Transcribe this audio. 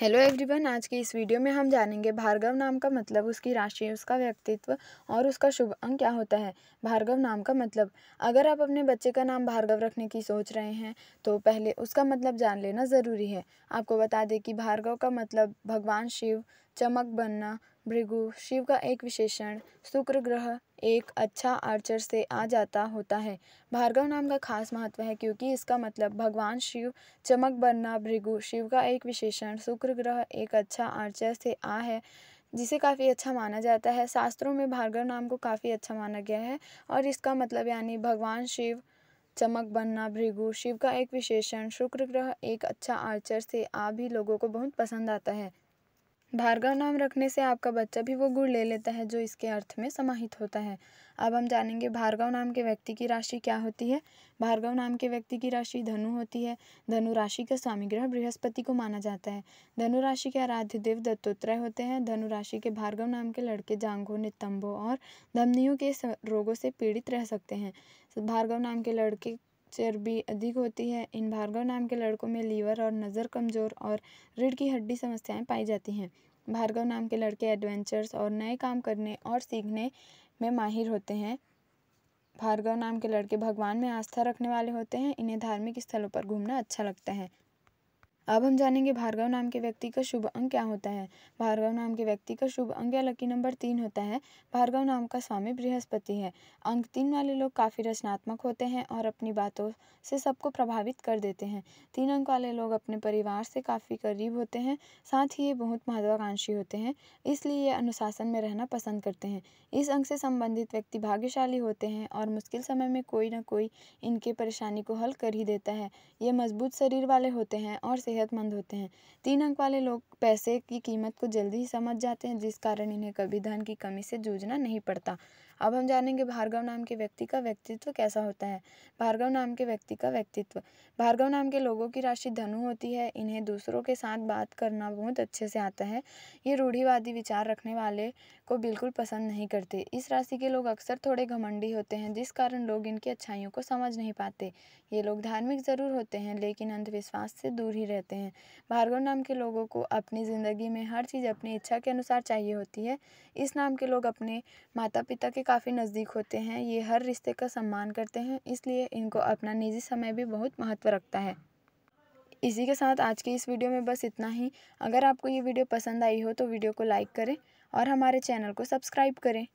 hello everyone आज की इस वीडियो में हम जानेंगे भार्गव नाम का मतलब उसकी राशि उसका व्यक्तित्व और उसका शुभ अंक क्या होता है भार्गव नाम का मतलब अगर आप अपने बच्चे का नाम भार्गव रखने की सोच रहे हैं तो पहले उसका मतलब जान लेना ज़रूरी है आपको बता दें कि भार्गव का मतलब भगवान शिव चमक बनना भृगु शिव का एक विशेषण शुक्र ग्रह एक अच्छा आर्चर से आ जाता होता है भार्गव नाम का खास महत्व है क्योंकि इसका मतलब भगवान शिव चमक बनना भृगु शिव का एक विशेषण शुक्र ग्रह एक अच्छा आर्चर से आ है जिसे काफ़ी अच्छा माना जाता है शास्त्रों में भार्गव नाम को काफ़ी अच्छा माना गया है और इसका मतलब यानी भगवान शिव चमक बनना भृगु शिव का एक विशेषण शुक्र ग्रह एक अच्छा आर्चर से आ भी लोगों को बहुत पसंद आता है भार्गव नाम रखने से आपका बच्चा भी वो गुण ले लेता है जो इसके अर्थ में समाहित होता है अब हम जानेंगे भार्गव नाम के व्यक्ति की राशि क्या होती है भार्गव नाम के व्यक्ति की राशि धनु होती है धनु राशि का स्वामी ग्रह बृहस्पति को माना जाता है धनु राशि के आराध्य देव दत्तोत्रय होते हैं धनु राशि के भार्गव नाम के लड़के जांगो नितंबों और धमनियों के रोगों से पीड़ित रह सकते हैं भार्गव नाम के लड़के चर्बी अधिक होती है इन भार्गव नाम के लड़कों में लीवर और नज़र कमज़ोर और रीढ़ की हड्डी समस्याएं पाई जाती हैं भार्गव नाम के लड़के एडवेंचर्स और नए काम करने और सीखने में माहिर होते हैं भार्गव नाम के लड़के भगवान में आस्था रखने वाले होते हैं इन्हें धार्मिक स्थलों पर घूमना अच्छा लगता है अब हम जानेंगे भार्गव नाम के व्यक्ति का शुभ अंक क्या होता है भार्गव नाम के व्यक्ति का शुभ अंक या लकी नंबर तीन होता है भार्गव नाम का स्वामी बृहस्पति है अंक तीन वाले लोग काफ़ी रचनात्मक होते हैं और अपनी बातों से सबको प्रभावित कर देते हैं तीन अंक वाले लोग अपने परिवार से काफ़ी करीब होते हैं साथ ही ये बहुत महत्वाकांक्षी होते हैं इसलिए ये अनुशासन में रहना पसंद करते हैं इस अंक से संबंधित व्यक्ति भाग्यशाली होते हैं और मुश्किल समय में कोई ना कोई इनके परेशानी को हल कर ही देता है ये मजबूत शरीर वाले होते हैं और सेहत सेहतमंद होते हैं तीन अंक वाले लोग पैसे की कीमत को जल्दी ही समझ जाते हैं जिस कारण इन्हें कभी धन की कमी से जूझना नहीं पड़ता अब हम जानेंगे भार्गव नाम के व्यक्ति का व्यक्तित्व कैसा होता है भार्गव नाम के व्यक्ति का व्यक्तित्व भार्गव नाम के लोगों की राशि धनु होती है इन्हें दूसरों के साथ बात करना बहुत अच्छे से आता है ये रूढ़ीवादी विचार रखने वाले को बिल्कुल पसंद नहीं करते इस राशि के लोग अक्सर थोड़े घमंडी होते हैं जिस कारण लोग इनकी अच्छाइयों को समझ नहीं पाते ये लोग धार्मिक ज़रूर होते हैं लेकिन अंधविश्वास से दूर ही रहते हैं भार्गव नाम के लोगों को अब अपनी ज़िंदगी में हर चीज़ अपनी इच्छा के अनुसार चाहिए होती है इस नाम के लोग अपने माता पिता के काफ़ी नज़दीक होते हैं ये हर रिश्ते का सम्मान करते हैं इसलिए इनको अपना निजी समय भी बहुत महत्व रखता है इसी के साथ आज की इस वीडियो में बस इतना ही अगर आपको ये वीडियो पसंद आई हो तो वीडियो को लाइक करें और हमारे चैनल को सब्सक्राइब करें